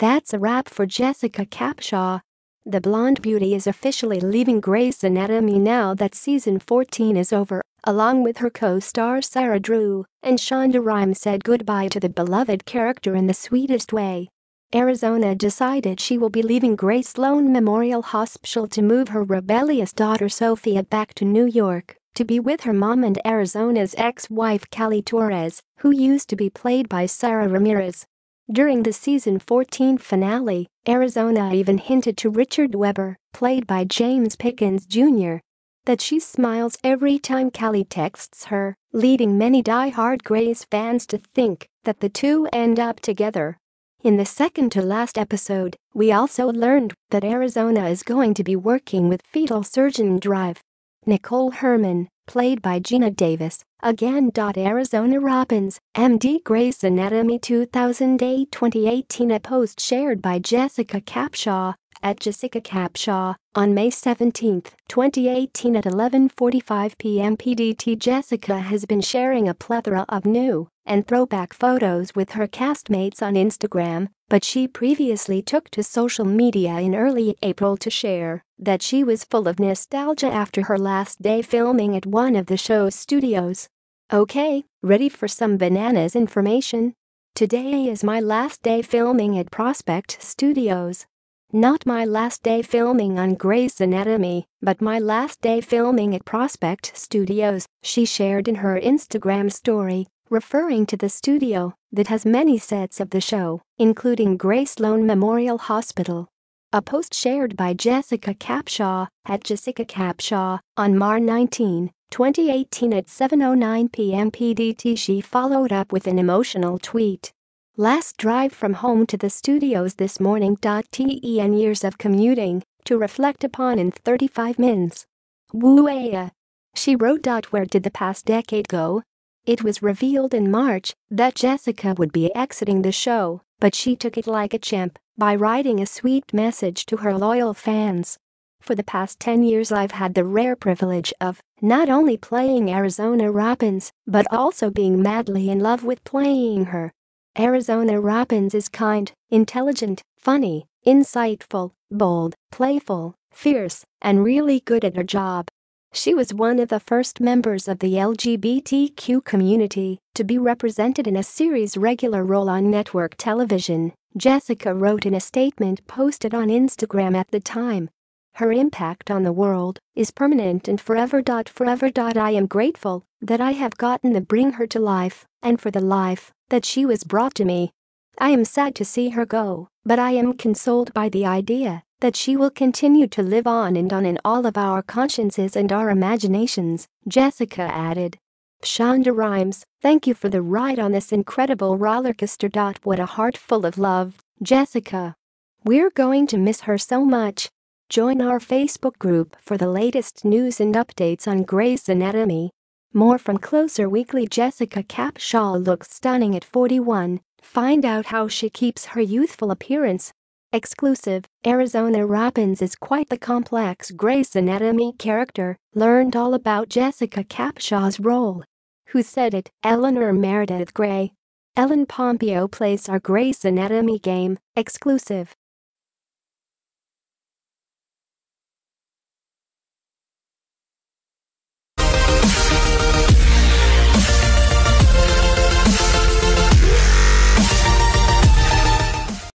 That's a wrap for Jessica Capshaw. The blonde beauty is officially leaving Grey's Anatomy now that season 14 is over, along with her co-star Sarah Drew, and Shonda Rhimes said goodbye to the beloved character in the sweetest way. Arizona decided she will be leaving Gray Sloan Memorial Hospital to move her rebellious daughter Sophia back to New York to be with her mom and Arizona's ex-wife Callie Torres, who used to be played by Sarah Ramirez. During the season 14 finale, Arizona even hinted to Richard Weber, played by James Pickens Jr., that she smiles every time Callie texts her, leading many die-hard Grays fans to think that the two end up together. In the second to last episode, we also learned that Arizona is going to be working with fetal surgeon Drive. Nicole Herman, played by Gina Davis, again. Arizona Robbins, MD Grey's Anatomy 2008-2018 A post shared by Jessica Capshaw, at Jessica Capshaw, on May 17, 2018 at 11.45 p.m. PDT Jessica has been sharing a plethora of new and throwback photos with her castmates on Instagram, but she previously took to social media in early April to share that she was full of nostalgia after her last day filming at one of the show's studios. Okay, ready for some bananas information? Today is my last day filming at Prospect Studios. Not my last day filming on Grey's Anatomy, but my last day filming at Prospect Studios, she shared in her Instagram story referring to the studio that has many sets of the show, including Gray Sloan Memorial Hospital. A post shared by Jessica Capshaw at Jessica Capshaw on Mar 19, 2018 at 7.09 p.m. PDT she followed up with an emotional tweet. Last drive from home to the studios this morning. Ten years of commuting to reflect upon in 35 mins. woo She wrote. Where did the past decade go? It was revealed in March that Jessica would be exiting the show, but she took it like a champ by writing a sweet message to her loyal fans. For the past 10 years I've had the rare privilege of not only playing Arizona Robbins, but also being madly in love with playing her. Arizona Robbins is kind, intelligent, funny, insightful, bold, playful, fierce, and really good at her job. She was one of the first members of the LGBTQ community to be represented in a series regular role on network television, Jessica wrote in a statement posted on Instagram at the time. Her impact on the world is permanent and forever. Forever. I am grateful that I have gotten to bring her to life and for the life that she was brought to me. I am sad to see her go, but I am consoled by the idea that she will continue to live on and on in all of our consciences and our imaginations, Jessica added. Shonda Rhimes, thank you for the ride on this incredible rollercoaster. What a heart full of love, Jessica. We're going to miss her so much. Join our Facebook group for the latest news and updates on Grey's Anatomy. More from Closer Weekly Jessica Capshaw looks stunning at 41. Find out how she keeps her youthful appearance Exclusive, Arizona Robbins is quite the complex Grey's Anatomy character, learned all about Jessica Capshaw's role. Who said it? Eleanor Meredith Grey. Ellen Pompeo plays our Grey's Anatomy game, exclusive.